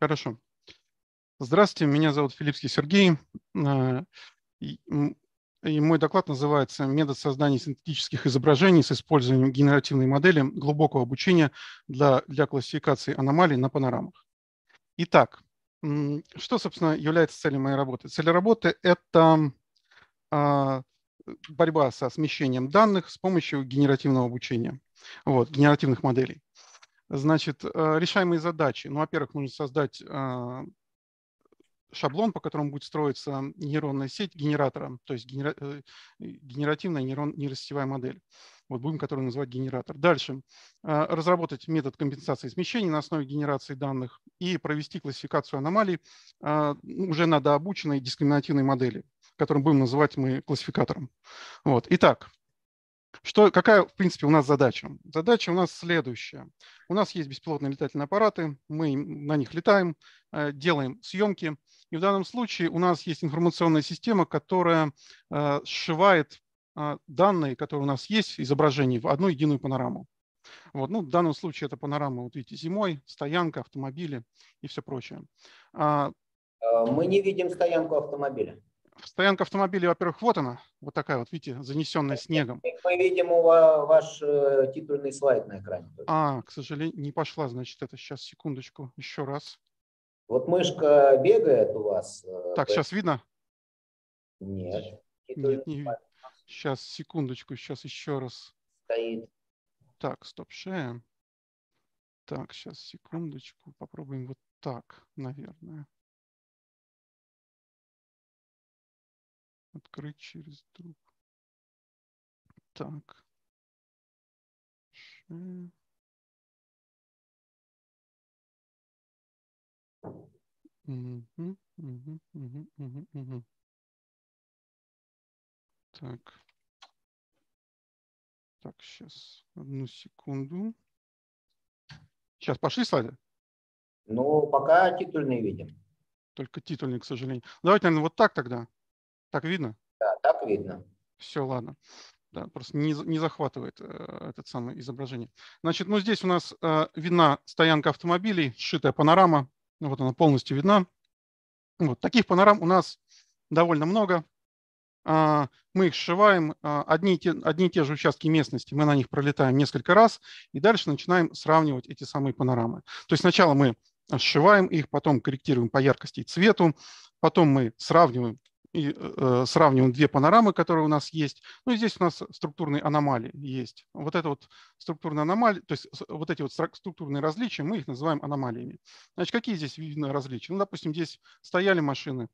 Хорошо. Здравствуйте, меня зовут Филипский Сергей. А, и мой доклад называется «Метод создания синтетических изображений с использованием генеративной модели глубокого обучения для, для классификации аномалий на панорамах». Итак, что, собственно, является целью моей работы? Цель работы – это а, борьба со смещением данных с помощью генеративного обучения, вот, генеративных моделей. Значит, э, решаемые задачи. Ну, во-первых, нужно создать э, шаблон, по которому будет строиться нейронная сеть генератора, то есть э, генеративная нейрон... нейросетевая модель. Вот будем которую называть генератор. Дальше. Разработать метод компенсации смещений на основе генерации данных и провести классификацию аномалий ну, уже надо обученной дискриминативной модели, которую будем называть мы классификатором. Вот. Итак, что, какая, в принципе, у нас задача? Задача у нас следующая. У нас есть беспилотные летательные аппараты, мы на них летаем, э, делаем съемки. И в данном случае у нас есть информационная система, которая э, сшивает э, данные, которые у нас есть, изображений, в одну единую панораму. Вот, ну, в данном случае это панорама, вот видите, зимой, стоянка, автомобили и все прочее. А мы не видим стоянку автомобиля. Стоянка автомобилей, во-первых, вот она, вот такая вот, видите, занесенная снегом. Мы видим ваш э, титульный слайд на экране. А, к сожалению, не пошла, значит, это сейчас, секундочку, еще раз. Вот мышка бегает у вас. Э, так, сейчас видно? Нет. Нет, не видно. Сейчас, секундочку, сейчас еще раз. Стоит. Так, стоп, шея. Так, сейчас, секундочку, попробуем вот так, наверное. Открыть через друг. Так. Угу, угу, угу, угу, угу. Так. Так, сейчас. Одну секунду. Сейчас пошли слайды? Ну, пока титульный видим. Только титульный, к сожалению. Давайте, наверное, вот так тогда. Так видно? Да, так видно. Все, ладно. Да, просто не, не захватывает э, это самое изображение. Значит, ну здесь у нас э, видна стоянка автомобилей, сшитая панорама. Ну, вот она полностью видна. Вот таких панорам у нас довольно много. Э, мы их сшиваем. Э, одни, те, одни и те же участки местности мы на них пролетаем несколько раз. И дальше начинаем сравнивать эти самые панорамы. То есть сначала мы сшиваем их, потом корректируем по яркости и цвету, потом мы сравниваем Э, э, сравниваем две панорамы, которые у нас есть. Ну и здесь у нас структурные аномалии есть. Вот это вот структурная аномалия, то есть вот эти вот структурные различия, мы их называем аномалиями. Значит, какие здесь видны различия? Ну, допустим, здесь стояли машины,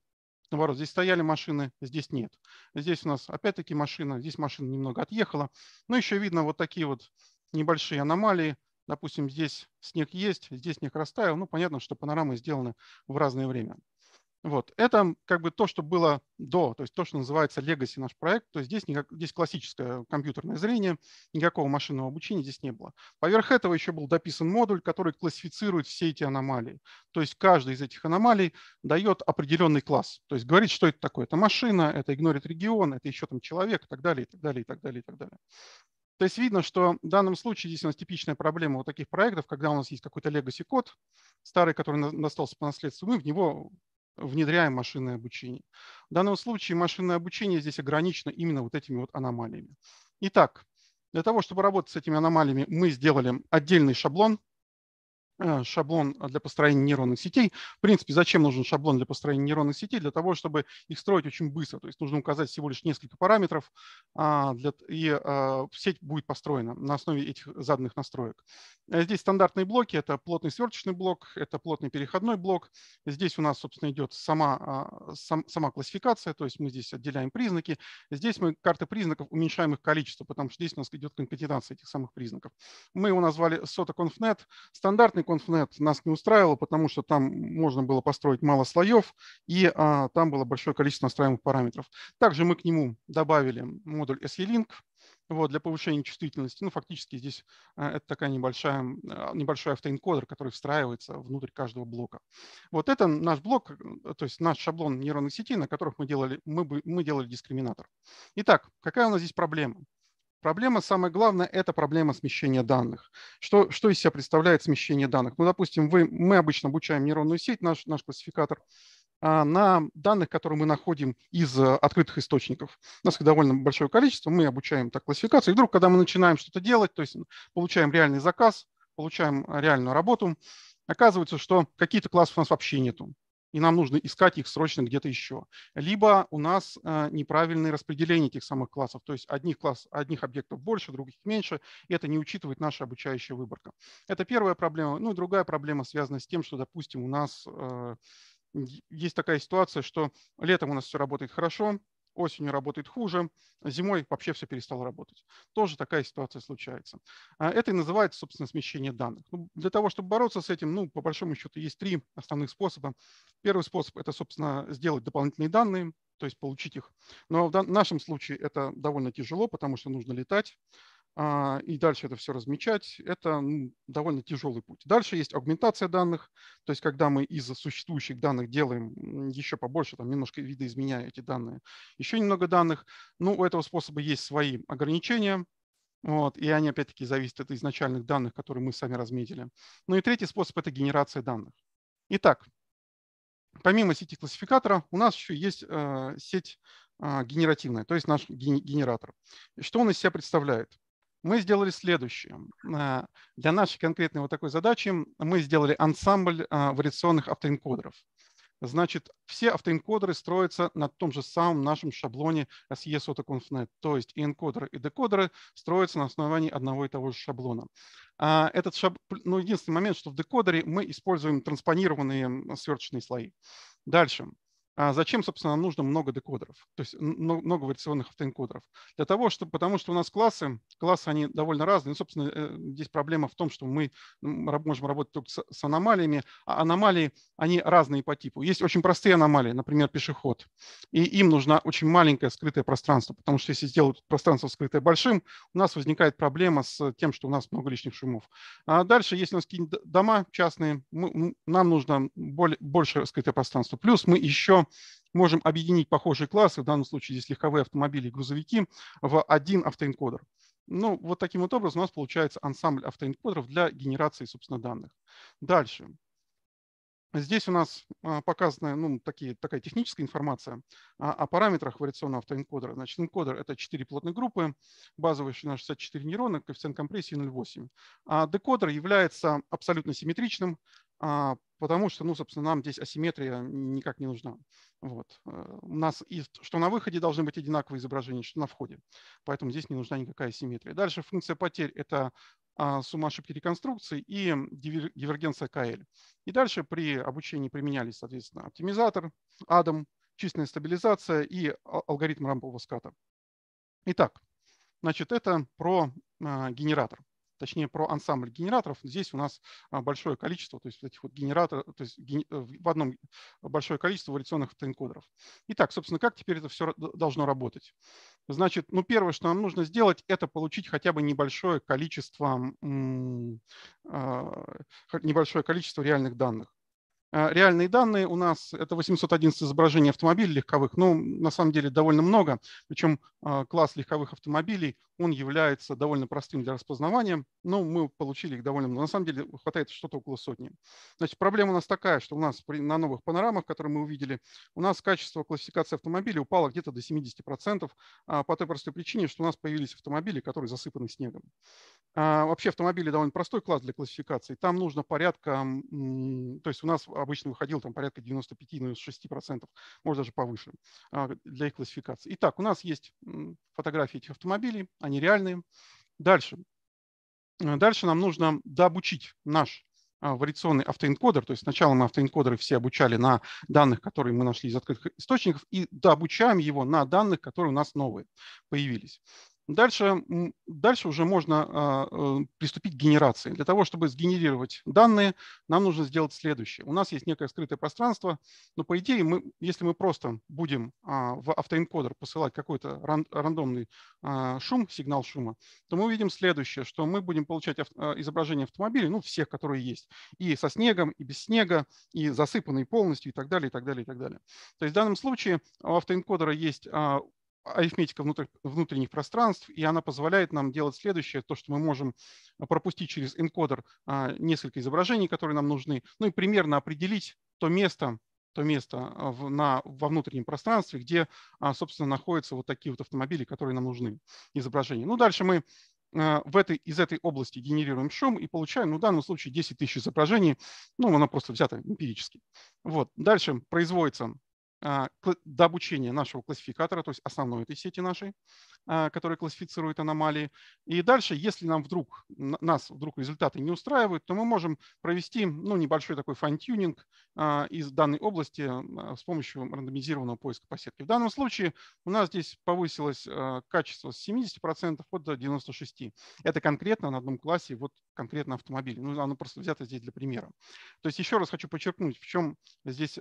наоборот, здесь стояли машины, здесь нет. Здесь у нас опять-таки машина, здесь машина немного отъехала. Но ну, еще видно вот такие вот небольшие аномалии. Допустим, здесь снег есть, здесь снег растаял. Ну, понятно, что панорамы сделаны в разное время. Вот. Это как бы то, что было до, то есть то, что называется legacy наш проект. То есть здесь, никак, здесь классическое компьютерное зрение, никакого машинного обучения здесь не было. Поверх этого еще был дописан модуль, который классифицирует все эти аномалии. То есть каждый из этих аномалий дает определенный класс. То есть говорит, что это такое. Это машина, это игнорит регион, это еще там человек и так далее, и так далее, и так далее, и так далее. То есть видно, что в данном случае здесь у нас типичная проблема вот таких проектов, когда у нас есть какой-то legacy код, старый, который настался по наследству, мы в него внедряем машинное обучение. В данном случае машинное обучение здесь ограничено именно вот этими вот аномалиями. Итак, для того, чтобы работать с этими аномалиями, мы сделали отдельный шаблон, Э, шаблон для построения нейронных сетей. В принципе, зачем нужен шаблон для построения нейронных сетей? Для того, чтобы их строить очень быстро. То есть нужно указать всего лишь несколько параметров, а, и а, сеть будет построена на основе этих заданных настроек. Э, здесь стандартные блоки. Это плотный сверточный блок, это плотный переходной блок. Здесь у нас, собственно, идет сама, а, сама классификация, то есть мы здесь отделяем признаки. Здесь мы карты признаков уменьшаем их количество, потому что здесь у нас идет конкатенация этих самых признаков. Мы его назвали SOTA Стандартный ConfNet нас не устраивало, потому что там можно было построить мало слоев, и а, там было большое количество настраиваемых параметров. Также мы к нему добавили модуль SE-Link вот, для повышения чувствительности. Ну, фактически здесь а, это такая небольшая, а, небольшой автоэнкодер, который встраивается внутрь каждого блока. Вот это наш блок, то есть наш шаблон нейронной сети, на которых мы делали, мы, мы делали дискриминатор. Итак, какая у нас здесь проблема? Проблема, самая главная, это проблема смещения данных. Что, что из себя представляет смещение данных? Ну, допустим, вы, мы обычно обучаем нейронную сеть, наш, наш классификатор, а, на данных, которые мы находим из э, открытых источников. У нас их довольно большое количество, мы обучаем так классификацию. И вдруг, когда мы начинаем что-то делать, то есть получаем реальный заказ, получаем э, реальную работу, оказывается, что какие то классы у нас вообще нету и нам нужно искать их срочно где-то еще. Либо у нас э, неправильное распределение этих самых классов, то есть одних, класс, одних объектов больше, других меньше, и это не учитывает наша обучающая выборка. Это первая проблема. Ну и другая проблема связана с тем, что, допустим, у нас э, есть такая ситуация, что летом у нас все работает хорошо, осенью работает хуже, зимой вообще все перестало работать. Тоже такая ситуация случается. А, это и называется, собственно, смещение данных. Ну, для того, чтобы бороться с этим, ну, по большому счету, есть три основных способа. Первый способ – это, собственно, сделать дополнительные данные, то есть получить их. Но в нашем случае это довольно тяжело, потому что нужно летать, а, и дальше это все размечать, это довольно тяжелый путь. Дальше есть аугментация данных, то есть когда мы из существующих данных делаем еще побольше, там немножко видоизменяя эти данные, еще немного данных. Ну, у этого способа есть свои ограничения, вот, и они опять-таки зависят от изначальных данных, которые мы сами разметили. Ну и третий способ – это генерация данных. Итак, помимо сети классификатора у нас еще есть э, сеть э, генеративная, то есть наш генератор. Что он из себя представляет? мы сделали следующее. Э, для нашей конкретной вот такой задачи мы сделали ансамбль э, вариационных автоэнкодеров. Значит, все автоэнкодеры строятся на том же самом нашем шаблоне SE SOTA.conf.net, то есть и энкодеры, и декодеры строятся на основании одного и того же шаблона. А, этот шаб... ну, единственный момент, что в декодере мы используем транспонированные сверточные слои. Дальше. А зачем, собственно, нам нужно много декодеров, то есть много вариационных автоэнкодеров? Для того, чтобы, потому что у нас классы, классы они довольно разные. Ну, собственно, э, здесь проблема в том, что мы можем работать только с, аномалиями, а аномалии, они разные по типу. Есть очень простые аномалии, например, пешеход, и им нужна очень маленькое скрытое пространство, потому что если сделать пространство скрытое большим, у нас возникает проблема с тем, что у нас много лишних шумов. А дальше, если у нас какие-нибудь дома частные, мы, нам нужно более, больше скрытое пространство. Плюс мы еще можем объединить похожие классы, в данном случае здесь легковые автомобили и грузовики, в один автоэнкодер. Ну, вот таким вот образом у нас получается ансамбль автоэнкодеров для генерации, собственно, данных. Дальше. Здесь у нас а, показана ну, такие, такая техническая информация а, о, параметрах вариационного автоэнкодера. Значит, энкодер — это 4 плотные группы, базовые ширина 64 нейрона, коэффициент компрессии 0,8. А декодер является абсолютно симметричным, а, потому что, ну, собственно, нам здесь асимметрия никак не нужна. Вот. Э, у нас и, что на выходе должны быть одинаковые изображения, что на входе. Поэтому здесь не нужна никакая асимметрия. Дальше функция потерь – это а, сумма ошибки реконструкции и дивергенция КЛ. И дальше при обучении применялись, соответственно, оптимизатор, Адам, численная стабилизация и а, алгоритм рампового ската. Итак, значит, это про генератор точнее про ансамбль генераторов. Здесь у нас а, большое количество, то есть этих вот генераторов, то есть э, в одном большое количество вариационных автоэнкодеров. Итак, собственно, как теперь это все должно работать? Значит, ну первое, что нам нужно сделать, это получить хотя бы небольшое количество, а, небольшое количество реальных данных. А, реальные данные у нас – это 811 изображений автомобилей легковых, ну, на самом деле довольно много, причем а, класс легковых автомобилей, он является довольно простым для распознавания, но мы получили их довольно много, на самом деле хватает что-то около сотни. Значит, проблема у нас такая, что у нас на новых панорамах, которые мы увидели, у нас качество классификации автомобилей упало где-то до 70% а, по той простой причине, что у нас появились автомобили, которые засыпаны снегом. Вообще автомобили довольно простой класс для классификации, там нужно порядка, то есть у нас обычно выходил там порядка 95-96%, может даже повыше а, для их классификации. Итак, у нас есть фотографии этих автомобилей, они реальные. Дальше. Э, дальше нам нужно дообучить наш а, вариационный автоэнкодер, то есть сначала мы автоэнкодеры все обучали на данных, которые мы нашли из открытых источников, и дообучаем его на данных, которые у нас новые появились. Дальше, дальше уже можно а, э, приступить к генерации. Для того, чтобы сгенерировать данные, нам нужно сделать следующее. У нас есть некое скрытое пространство, но по идее, мы, если мы просто будем а, в автоэнкодер посылать какой-то рандомный а, шум, сигнал шума, то мы увидим следующее, что мы будем получать изображение автомобилей, ну, всех, которые есть, и со снегом, и без снега, и засыпанные полностью, и так далее, и так далее, и так далее. То есть в данном случае у автоэнкодера есть арифметика внутр, внутренних пространств, и она позволяет нам делать следующее, то, что мы можем а, пропустить через энкодер а, несколько изображений, которые нам нужны, ну и примерно определить то место, то место а, в, на, во внутреннем пространстве, где, собственно, находятся вот такие вот автомобили, которые нам нужны, изображения. Ну, дальше мы в этой, из этой области генерируем шум и получаем, ну, в данном случае 10 тысяч изображений, ну, оно просто взято эмпирически. Вот. Дальше производится а, до обучения нашего классификатора, то есть основной этой сети нашей, а, которая классифицирует аномалии. И дальше, если нам вдруг, нас вдруг результаты не устраивают, то мы можем провести ну, небольшой такой файн-тюнинг а, из данной области с помощью рандомизированного поиска по сетке. В данном случае у нас здесь повысилось качество с 70% до 96%. Это конкретно на одном классе, вот конкретно автомобиль. Ну, оно просто взято здесь для примера. То есть еще раз хочу подчеркнуть, в чем здесь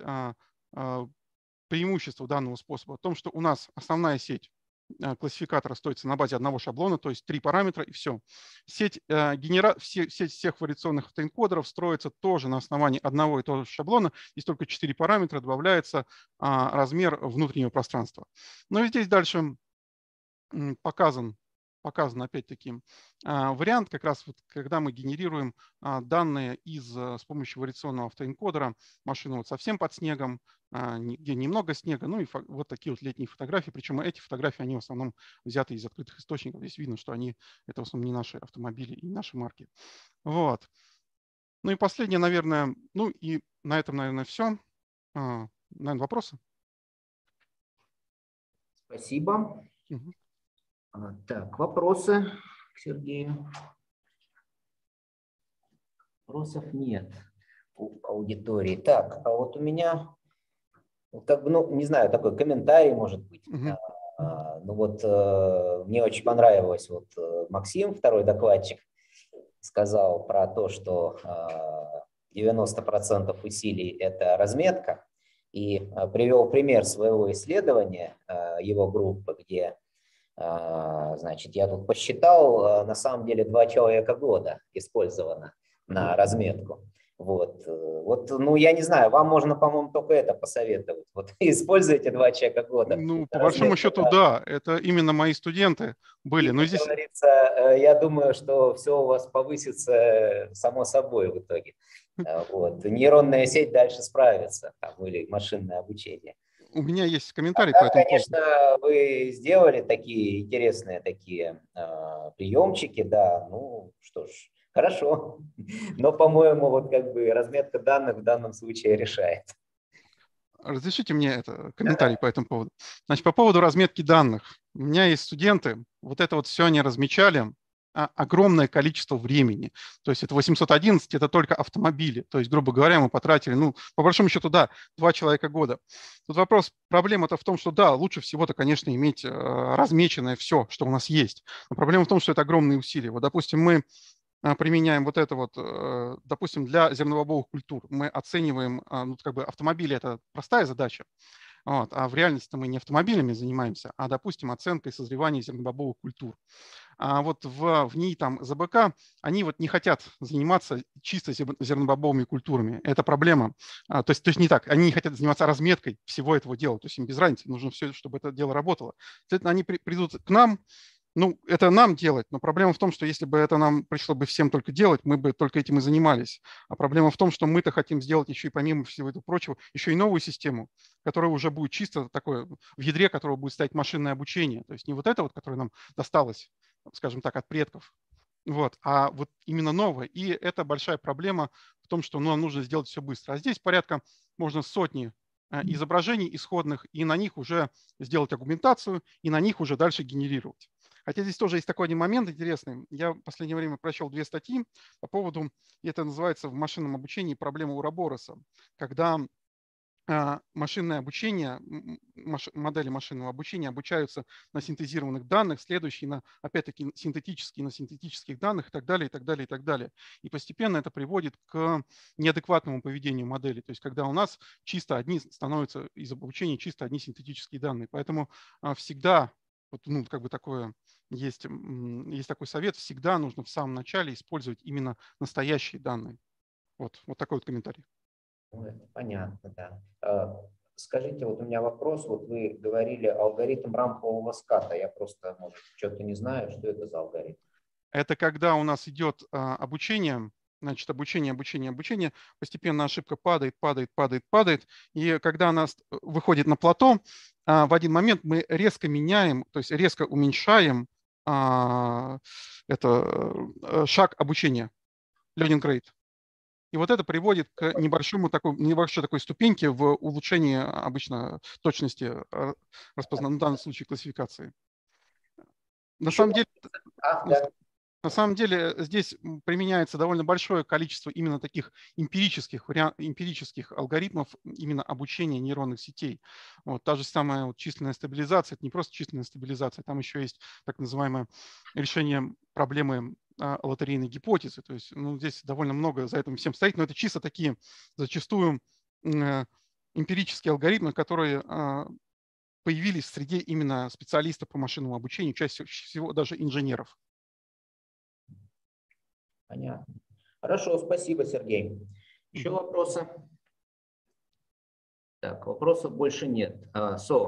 преимущество данного способа в том, что у нас основная сеть а, классификатора строится на базе одного шаблона, то есть три параметра и все. Сеть, э, генера... все, сеть всех вариационных автоэнкодеров строится тоже на основании одного и того же шаблона. Здесь только четыре параметра, добавляется э, размер внутреннего пространства. Ну здесь дальше показан показан опять-таки а, вариант, как раз вот, когда мы генерируем а, данные из, а, с помощью вариационного автоэнкодера, машину вот совсем под снегом, где немного снега, ну и вот такие вот летние фотографии, причем эти фотографии, они в основном взяты из открытых источников, здесь видно, что они, это в основном не наши автомобили и наши марки. Вот. Ну и последнее, наверное, ну и на этом, наверное, все. Наверное, вопросы? Спасибо. Угу. А, так, вопросы к Сергею? Вопросов нет у аудитории. Так, а вот у меня, как бы, ну, не знаю, такой комментарий может быть. Угу. А, ну вот э, мне очень понравилось, вот э, Максим, второй докладчик, сказал про то, что а, 90% усилий – это разметка, и а, привел пример своего исследования его группы, где а, значит, я тут посчитал, э, на самом деле два человека года использовано на разметку. Вот, э, вот, ну, я не знаю, вам можно, по-моему, только это посоветовать. Вот используйте два человека года. Ну, по большому счету, да. да, это именно мои студенты были. И, Но здесь... говорится, э, я думаю, что все у вас повысится само собой в итоге. Хм. Вот. Нейронная сеть дальше справится, там, или машинное обучение у меня есть а комментарий да, по этому. Конечно, поводу. вы сделали такие интересные такие э, приемчики, да. Ну что ж, хорошо. Но, по-моему, вот как бы разметка данных в данном случае решает. Разрешите мне это, комментарий да. по этому поводу. Значит, по поводу разметки данных. У меня есть студенты, вот это вот все они размечали, а, огромное количество времени. То есть это 811, это только автомобили. То есть, грубо говоря, мы потратили, ну, по большому счету, да, два человека года. Тут вопрос, проблема-то в том, что да, лучше всего-то, конечно, иметь э, размеченное все, что у нас есть. Но проблема в том, что это огромные усилия. Вот, допустим, мы э, применяем вот это вот, э, допустим, для зерновобовых культур. Мы оцениваем, ну, как бы автомобили – это простая задача, вот, а в реальности мы не автомобилями занимаемся, а, допустим, оценкой созревания зернобобовых культур а вот в, в ней там ЗБК, они вот не хотят заниматься чисто зернобобовыми культурами. Это проблема. А, то, есть, то есть не так. Они не хотят заниматься разметкой всего этого дела. То есть им без разницы. Нужно все, чтобы это дело работало. Соответственно, они при, придут к нам, ну, это нам делать, но проблема в том, что если бы это нам пришло бы всем только делать, мы бы только этим и занимались. А проблема в том, что мы-то хотим сделать еще и помимо всего этого прочего, еще и новую систему, которая уже будет чисто такое, в ядре которого будет стоять машинное обучение. То есть не вот это вот, которое нам досталось скажем так, от предков. Вот, а вот именно новое. И это большая проблема в том, что ну, нам нужно сделать все быстро. А здесь порядка можно сотни э, изображений исходных, и на них уже сделать аргументацию, и на них уже дальше генерировать. Хотя здесь тоже есть такой один момент интересный. Я в последнее время прочел две статьи по поводу, это называется в машинном обучении проблема Урабороса, когда а, машинное обучение, модели машинного обучения обучаются на синтезированных данных, следующие на, опять-таки, синтетические, на синтетических данных и так далее, и так далее, и так далее. И постепенно это приводит к неадекватному поведению модели, то есть когда у нас чисто одни становятся из обучения чисто одни синтетические данные. Поэтому а, всегда вот, ну, как бы такое есть, есть такой совет, всегда нужно в самом начале использовать именно настоящие данные. Вот, вот такой вот комментарий. Ну, понятно, да. Э, скажите, вот у меня вопрос, вот вы говорили алгоритм рампового ската, я просто, может, что-то не знаю, что это за алгоритм. Это когда у нас идет а, обучение, значит, обучение, обучение, обучение, постепенно ошибка падает, падает, падает, падает, и когда она выходит на плато, а, в один момент мы резко меняем, то есть резко уменьшаем а, это э, шаг обучения, learning rate. И вот это приводит к небольшому такой, небольшой такой ступеньке в улучшении а, обычно точности а, распознания, в данном случае классификации. На самом деле, на самом деле здесь применяется довольно большое количество именно таких эмпирических, эмпирических алгоритмов именно обучения нейронных сетей. Вот, та же самая вот численная стабилизация, это не просто численная стабилизация, там еще есть так называемое решение проблемы а, лотерейной гипотезы. То есть ну, здесь довольно много за этим всем стоит, но это чисто такие зачастую э, эмпирические алгоритмы, которые а, появились среди именно специалистов по машинному обучению, чаще всего даже инженеров. Понятно. Хорошо, спасибо, Сергей. Еще вопросы? Так, вопросов больше нет. А, со.